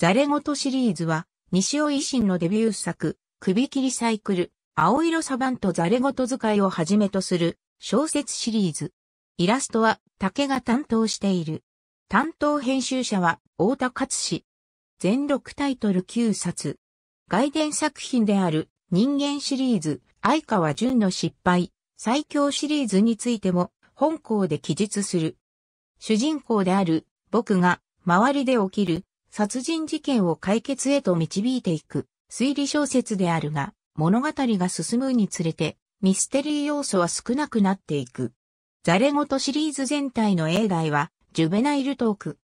ザレゴトシリーズは、西尾維新のデビュー作、首切りサイクル、青色サバンとザレゴト使いをはじめとする小説シリーズ。イラストは竹が担当している。担当編集者は大田勝氏。全6タイトル9冊。外伝作品である人間シリーズ、相川淳の失敗、最強シリーズについても本校で記述する。主人公である僕が周りで起きる殺人事件を解決へと導いていく推理小説であるが、物語が進むにつれてミステリー要素は少なくなっていく。ザレゴトシリーズ全体の映題は、ジュベナイルトーク。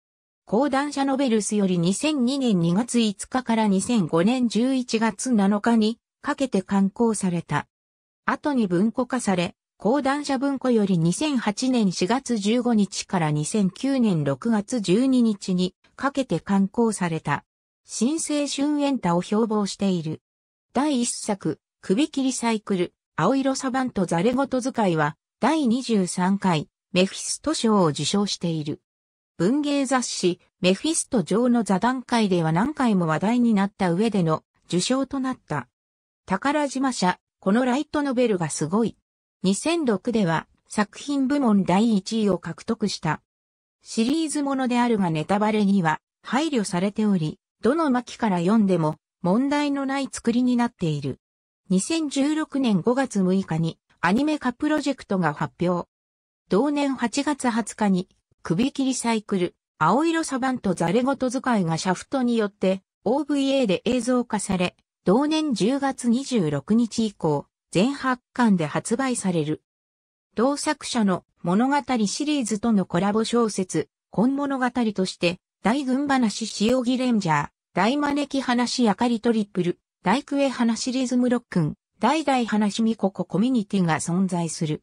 講談社ノベルスより2002年2月5日から2005年11月7日にかけて刊行された。後に文庫化され、講談社文庫より2008年4月15日から2009年6月12日にかけて刊行された。新生春エンタを標榜している。第1作、首切りサイクル、青色サバンとザレごと使いは、第23回、メフィスト賞を受賞している。文芸雑誌、メフィスト上の座談会では何回も話題になった上での受賞となった。宝島社、このライトノベルがすごい。2006では、作品部門第1位を獲得した。シリーズものであるがネタバレには配慮されており、どの巻から読んでも問題のない作りになっている。2016年5月6日にアニメ化プロジェクトが発表。同年8月20日に首切りサイクル、青色サバンとザレゴと使いがシャフトによって OVA で映像化され、同年10月26日以降、全8巻で発売される。同作者の物語シリーズとのコラボ小説、本物語として、大群話潮木レンジャー、大招き話あかりトリプル、大クエ話リズムロックン、代々話みここコミュニティが存在する。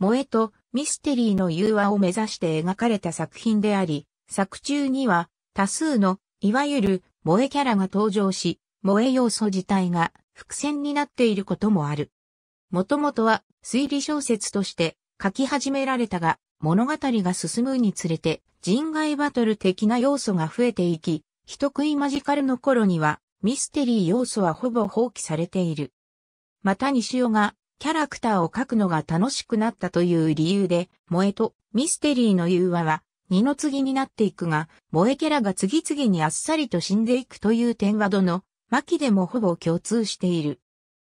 萌えとミステリーの融和を目指して描かれた作品であり、作中には多数の、いわゆる萌えキャラが登場し、萌え要素自体が伏線になっていることもある。もともとは推理小説として書き始められたが、物語が進むにつれて人外バトル的な要素が増えていき、人食いマジカルの頃にはミステリー要素はほぼ放棄されている。また西尾がキャラクターを書くのが楽しくなったという理由で、萌えとミステリーの融和は二の次になっていくが、萌えキャラが次々にあっさりと死んでいくという点はどの、巻でもほぼ共通している。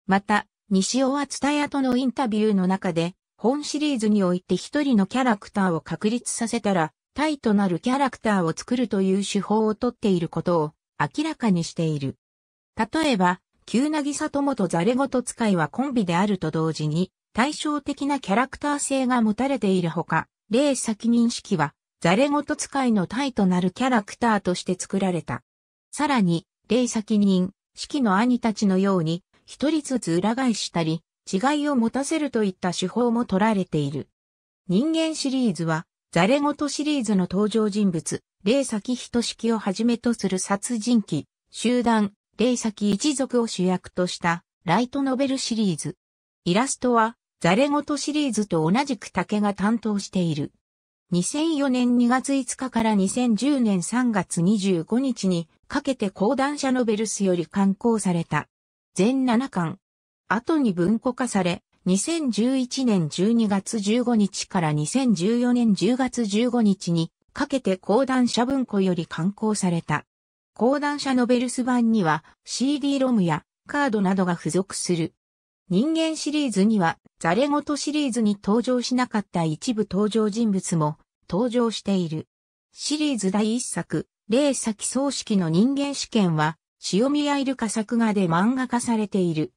また、西尾は蔦屋とのインタビューの中で、本シリーズにおいて一人のキャラクターを確立させたら、タイとなるキャラクターを作るという手法をとっていることを明らかにしている。例えば、旧なぎさともとザレごと使いはコンビであると同時に、対照的なキャラクター性が持たれているほか、例先認識は、ザレごと使いのタイとなるキャラクターとして作られた。さらに、例先認、式の兄たちのように、一人ずつ裏返したり、違いを持たせるといった手法も取られている。人間シリーズは、ザレゴトシリーズの登場人物、霊崎人式をはじめとする殺人鬼、集団、霊崎一族を主役としたライトノベルシリーズ。イラストは、ザレゴトシリーズと同じく竹が担当している。2004年2月5日から2010年3月25日にかけて講談社ノベルスより刊行された。全7巻。後に文庫化され、2011年12月15日から2014年10月15日にかけて講談社文庫より刊行された。講談社ノベルス版には CD ロムやカードなどが付属する。人間シリーズにはザレごとシリーズに登場しなかった一部登場人物も登場している。シリーズ第一作、霊先葬式の人間試験は塩見やイルカ作画で漫画化されている。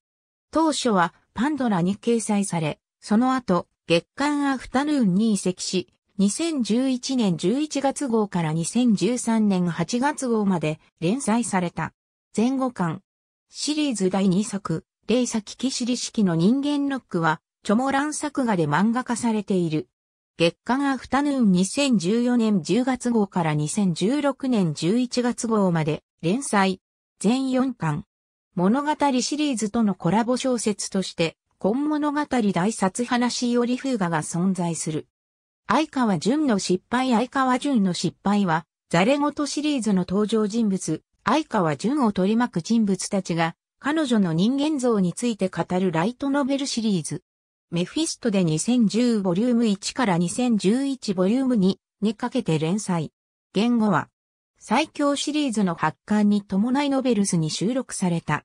当初はパンドラに掲載され、その後、月刊アフタヌーンに移籍し、2011年11月号から2013年8月号まで連載された。前後巻。シリーズ第2作、霊キキシリ式の人間ロックは、チョモラン作画で漫画化されている。月刊アフタヌーン2014年10月号から2016年11月号まで連載。全4巻。物語シリーズとのコラボ小説として、今物語大殺話より風ガが存在する。相川淳の失敗相川淳の失敗は、ザレとシリーズの登場人物、相川淳を取り巻く人物たちが、彼女の人間像について語るライトノベルシリーズ。メフィストで2010ボリューム1から2011ボリューム2にかけて連載。言語は、最強シリーズの発刊に伴いノベルスに収録された。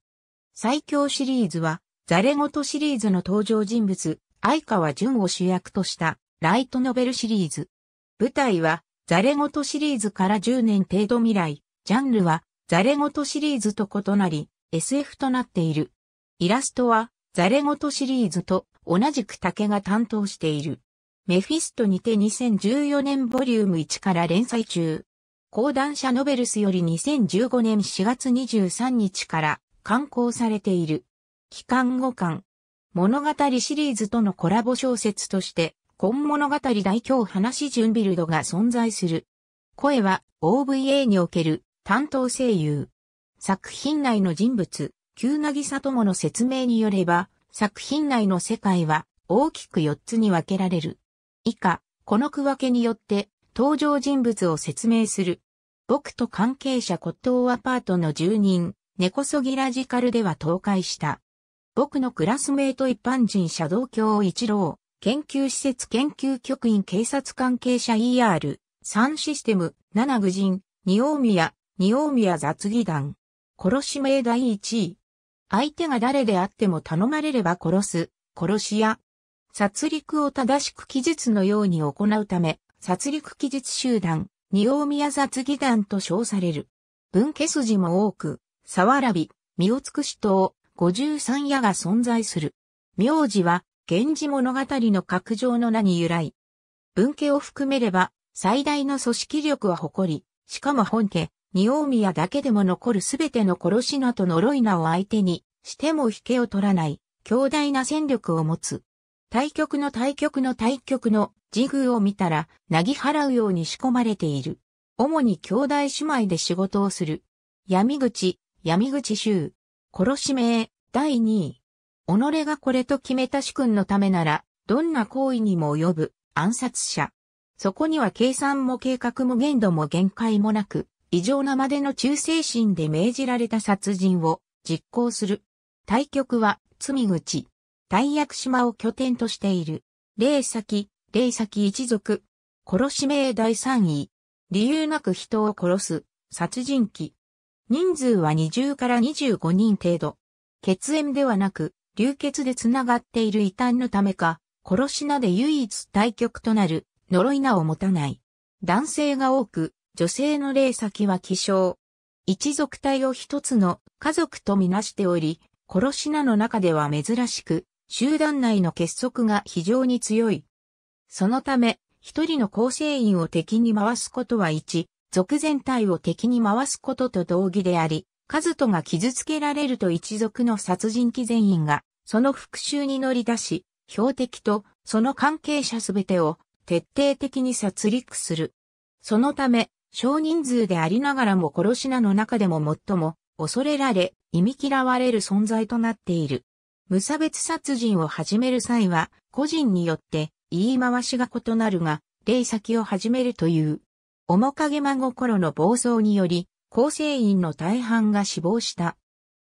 最強シリーズは、ザレゴトシリーズの登場人物、相川淳を主役としたライトノベルシリーズ。舞台は、ザレゴトシリーズから10年程度未来、ジャンルは、ザレゴトシリーズと異なり、SF となっている。イラストは、ザレゴトシリーズと同じく竹が担当している。メフィストにて2014年ボリューム1から連載中。講談社ノベルスより2015年4月23日から刊行されている。期間5巻。物語シリーズとのコラボ小説として、今物語大表話準ビルドが存在する。声は OVA における担当声優。作品内の人物、旧なぎさともの説明によれば、作品内の世界は大きく4つに分けられる。以下、この区分けによって登場人物を説明する。僕と関係者骨董アパートの住人、根こそぎラジカルでは倒壊した。僕のクラスメート一般人車道橋一郎、研究施設研究局員警察関係者 ER、3システム、7愚人、二大宮、二大宮雑技団。殺し名第一位。相手が誰であっても頼まれれば殺す、殺し屋。殺戮を正しく記述のように行うため、殺戮記述集団、二王宮雑技団と称される。分家筋も多く、沢らび、身を尽くし等、五十三夜が存在する。名字は、源氏物語の格上の名に由来。分家を含めれば、最大の組織力は誇り、しかも本家、二王宮だけでも残るすべての殺し名と呪い名を相手に、しても引けを取らない、強大な戦力を持つ。対局の対局の対局のジグを見たら、なぎ払うように仕込まれている。主に兄弟姉妹で仕事をする。闇口、闇口衆。殺し名、第2位。己がこれと決めた主君のためなら、どんな行為にも及ぶ、暗殺者。そこには計算も計画も限度も限界もなく、異常なまでの忠誠心で命じられた殺人を実行する。対局は、罪口。大役島を拠点としている。霊先、霊先一族。殺し名第3位。理由なく人を殺す。殺人鬼。人数は20から25人程度。血縁ではなく、流血で繋がっている異端のためか、殺し名で唯一対局となる、呪い名を持たない。男性が多く、女性の霊先は希少。一族体を一つの家族とみなしており、殺し名の中では珍しく、集団内の結束が非常に強い。そのため、一人の構成員を敵に回すことは一、族全体を敵に回すことと同義であり、カズトが傷つけられると一族の殺人鬼全員が、その復讐に乗り出し、標的とその関係者すべてを徹底的に殺戮する。そのため、少人数でありながらも殺しなの中でも最も恐れられ、忌み嫌われる存在となっている。無差別殺人を始める際は、個人によって言い回しが異なるが、霊先を始めるという。面影真心の暴走により、構成員の大半が死亡した。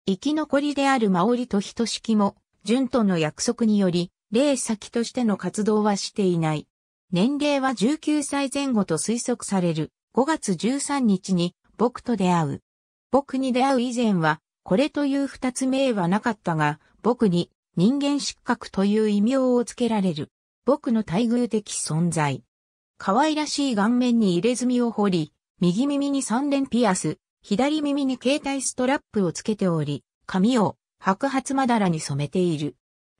生き残りであるマオリとヒトシキも、純との約束により、霊先としての活動はしていない。年齢は19歳前後と推測される5月13日に僕と出会う。僕に出会う以前は、これという二つ名はなかったが、僕に人間失格という異名をつけられる。僕の待遇的存在。可愛らしい顔面に入れ墨を彫り、右耳に三連ピアス、左耳に携帯ストラップをつけており、髪を白髪まだらに染めている。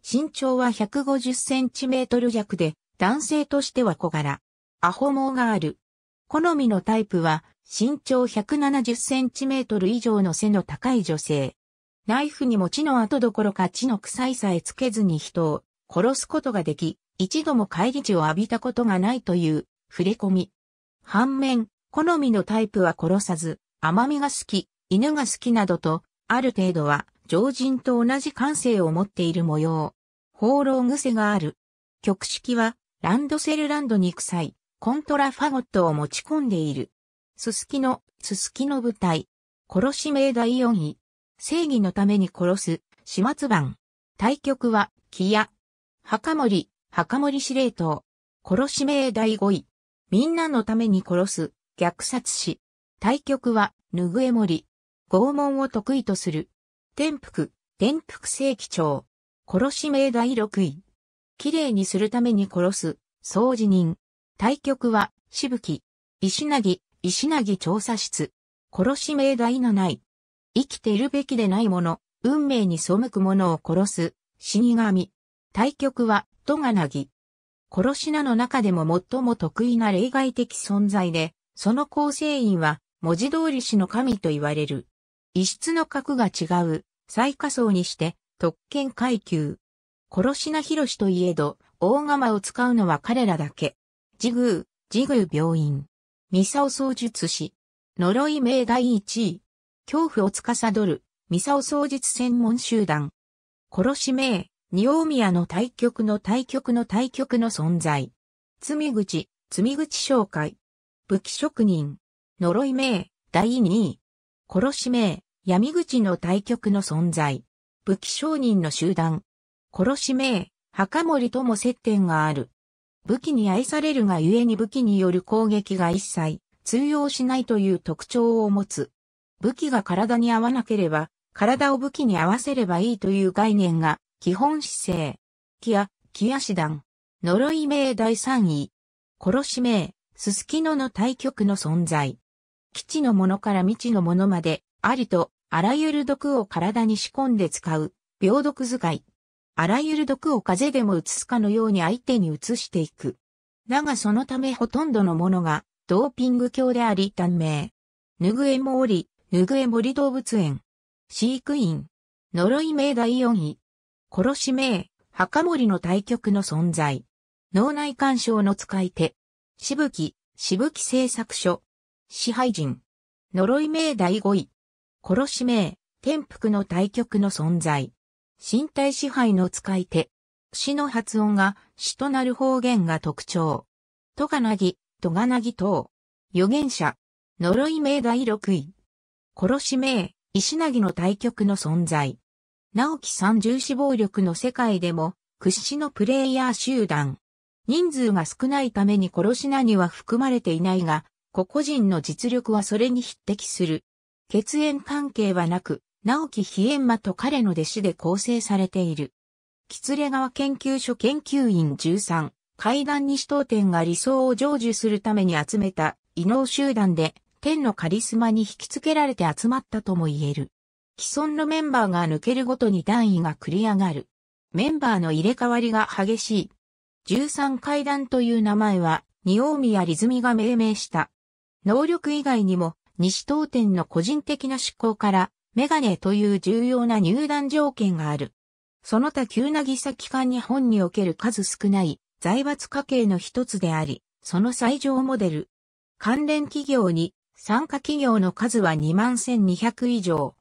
身長は150センチメートル弱で、男性としては小柄。アホ毛がある。好みのタイプは、身長170センチメートル以上の背の高い女性。ナイフにも血の跡どころか血の臭いさえつけずに人を殺すことができ、一度も帰り地を浴びたことがないという、触れ込み。反面、好みのタイプは殺さず、甘みが好き、犬が好きなどと、ある程度は、常人と同じ感性を持っている模様。放浪癖がある。曲式は、ランドセルランドに臭い、コントラファゴットを持ち込んでいる。すすきの、すすきの舞台。殺し命第4位。正義のために殺す、始末版。対局は、木屋。墓森、墓守司令塔。殺し命第5位。みんなのために殺す。虐殺し。対局は、ぬぐえ森。拷問を得意とする。天福、天福正規長。殺し命第6位。綺麗にするために殺す。掃除人。対局は、しぶき。石なぎ、石なぎ調査室。殺し命第7位。生きているべきでないもの、運命に背く者を殺す。死神。対局は、トがなぎ。殺しなの中でも最も得意な例外的存在で、その構成員は文字通り死の神と言われる。異質の格が違う、最下層にして、特権階級。殺しな広しといえど、大釜を使うのは彼らだけ。自宮、自宮病院。ミサオ創術師。呪い名第一位。恐怖を司る、ミサオ創術専門集団。殺し名、仁王宮の対局の対局の対局の存在。罪口、罪口紹介。武器職人。呪い名、第二位。殺し名、闇口の対局の存在。武器商人の集団。殺し名、墓森とも接点がある。武器に愛されるがゆえに武器による攻撃が一切通用しないという特徴を持つ。武器が体に合わなければ、体を武器に合わせればいいという概念が基本姿勢。木屋、木屋師団。呪い名第3位。殺し名、すすきのの対局の存在。基地のものから未知のものまで、ありと、あらゆる毒を体に仕込んで使う、病毒使い。あらゆる毒を風邪でも移すかのように相手に移していく。だがそのためほとんどのものが、ドーピング鏡であり短命。ぬぐえもおり、ぬぐえ森動物園。飼育員。呪い名第4位。殺し名、墓守の対局の存在。脳内干渉の使い手。しぶき、しぶき製作所。支配人。呪い名第5位。殺し名、天福の対局の存在。身体支配の使い手。死の発音が、死となる方言が特徴。トガナギ、トガナギ等。預言者。呪い名第6位。殺し名、石なぎの対局の存在。直樹さん重視暴力の世界でも、屈指のプレイヤー集団。人数が少ないために殺しなには含まれていないが、個々人の実力はそれに匹敵する。血縁関係はなく、直樹飛円魔と彼の弟子で構成されている。ツレ川研究所研究員13、階段西東天が理想を成就するために集めた異能集団で、天のカリスマに引き付けられて集まったとも言える。既存のメンバーが抜けるごとに段位が繰り上がる。メンバーの入れ替わりが激しい。13階段という名前は、二大宮リズミが命名した。能力以外にも、西東店の個人的な執行から、メガネという重要な入団条件がある。その他急なぎさ機関に、本における数少ない財閥家系の一つであり、その最上モデル。関連企業に参加企業の数は2万1200以上。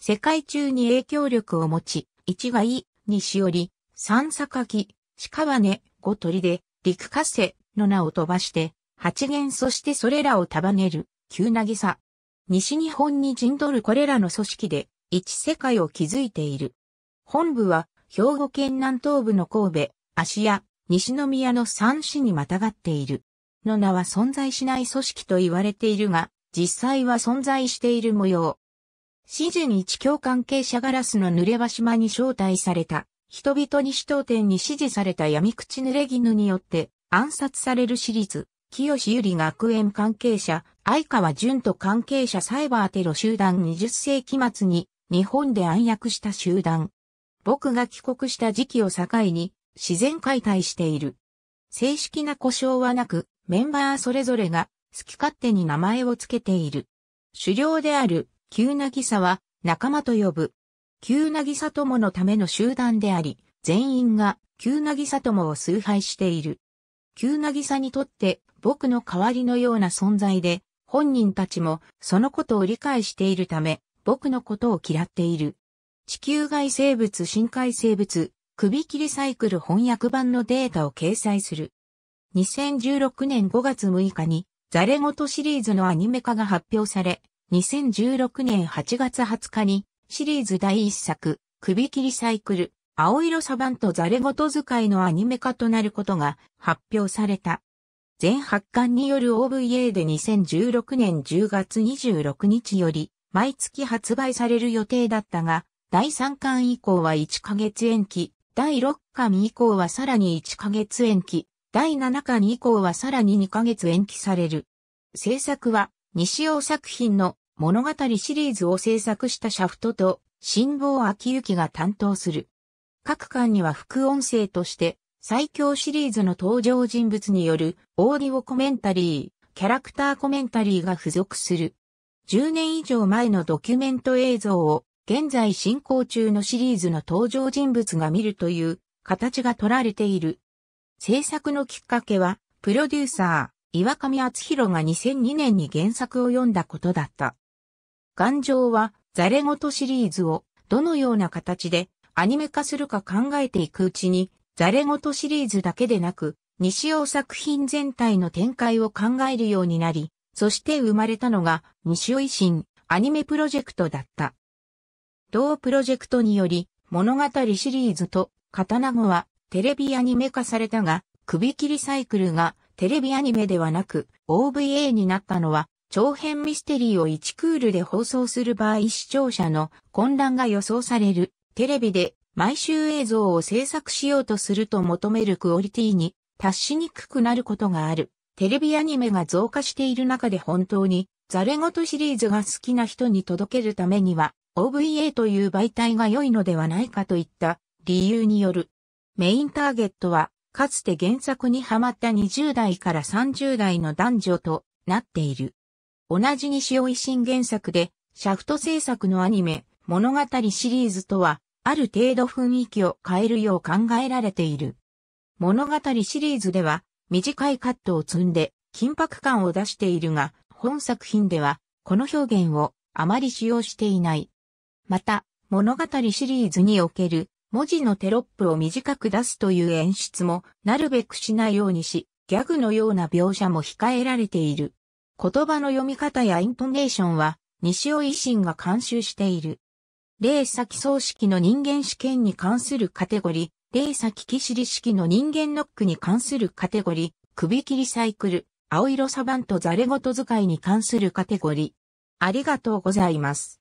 世界中に影響力を持ち、一がい、西おり、三坂木、鹿羽、五鳥で、陸火星の名を飛ばして、八元そしてそれらを束ねる、急なぎさ。西日本に陣取るこれらの組織で、一世界を築いている。本部は、兵庫県南東部の神戸、芦屋、西宮の三市にまたがっている。の名は存在しない組織と言われているが、実際は存在している模様。シー一教関係者ガラスの濡れ場島に招待された、人々に首都店に指示された闇口濡れ絹によって暗殺される私立、清由里学園関係者、相川淳と関係者サイバーテロ集団20世紀末に日本で暗躍した集団。僕が帰国した時期を境に自然解体している。正式な故障はなく、メンバーそれぞれが好き勝手に名前を付けている。狩猟である旧渚は仲間と呼ぶ。旧渚友のための集団であり、全員が旧渚友を崇拝している。旧渚にとって僕の代わりのような存在で、本人たちもそのことを理解しているため、僕のことを嫌っている。地球外生物深海生物、首切りサイクル翻訳版のデータを掲載する。2016年5月6日に、ザレゴトシリーズのアニメ化が発表され、2016年8月20日にシリーズ第1作、首切りサイクル、青色サバンとザレ言使いのアニメ化となることが発表された。全8巻による OVA で2016年10月26日より毎月発売される予定だったが、第3巻以降は1ヶ月延期、第6巻以降はさらに1ヶ月延期、第7巻以降はさらに2ヶ月延期される。制作は西尾作品の物語シリーズを制作したシャフトと、辛坊秋行が担当する。各巻には副音声として、最強シリーズの登場人物によるオーディオコメンタリー、キャラクターコメンタリーが付属する。10年以上前のドキュメント映像を、現在進行中のシリーズの登場人物が見るという形が取られている。制作のきっかけは、プロデューサー。岩上厚弘が2002年に原作を読んだことだった。頑丈は、ザレ事シリーズを、どのような形で、アニメ化するか考えていくうちに、ザレ事シリーズだけでなく、西尾作品全体の展開を考えるようになり、そして生まれたのが、西尾維新、アニメプロジェクトだった。同プロジェクトにより、物語シリーズと、刀子は、テレビアニメ化されたが、首切りサイクルがテレビアニメではなく OVA になったのは、長編ミステリーを1クールで放送する場合視聴者の混乱が予想される。テレビで毎週映像を制作しようとすると求めるクオリティに達しにくくなることがある。テレビアニメが増加している中で本当にザレごとシリーズが好きな人に届けるためには OVA という媒体が良いのではないかといった理由による。メインターゲットはかつて原作にハマった20代から30代の男女となっている。同じ西尾維新原作で、シャフト制作のアニメ、物語シリーズとは、ある程度雰囲気を変えるよう考えられている。物語シリーズでは、短いカットを積んで、緊迫感を出しているが、本作品では、この表現をあまり使用していない。また、物語シリーズにおける文字のテロップを短く出すという演出もなるべくしないようにし、ギャグのような描写も控えられている。言葉の読み方やイントネーションは、西尾維新が監修している。霊先葬式の人間試験に関するカテゴリー、霊先騎士式の人間ノックに関するカテゴリー、首切りサイクル、青色サバンとザレ言使いに関するカテゴリー。ありがとうございます。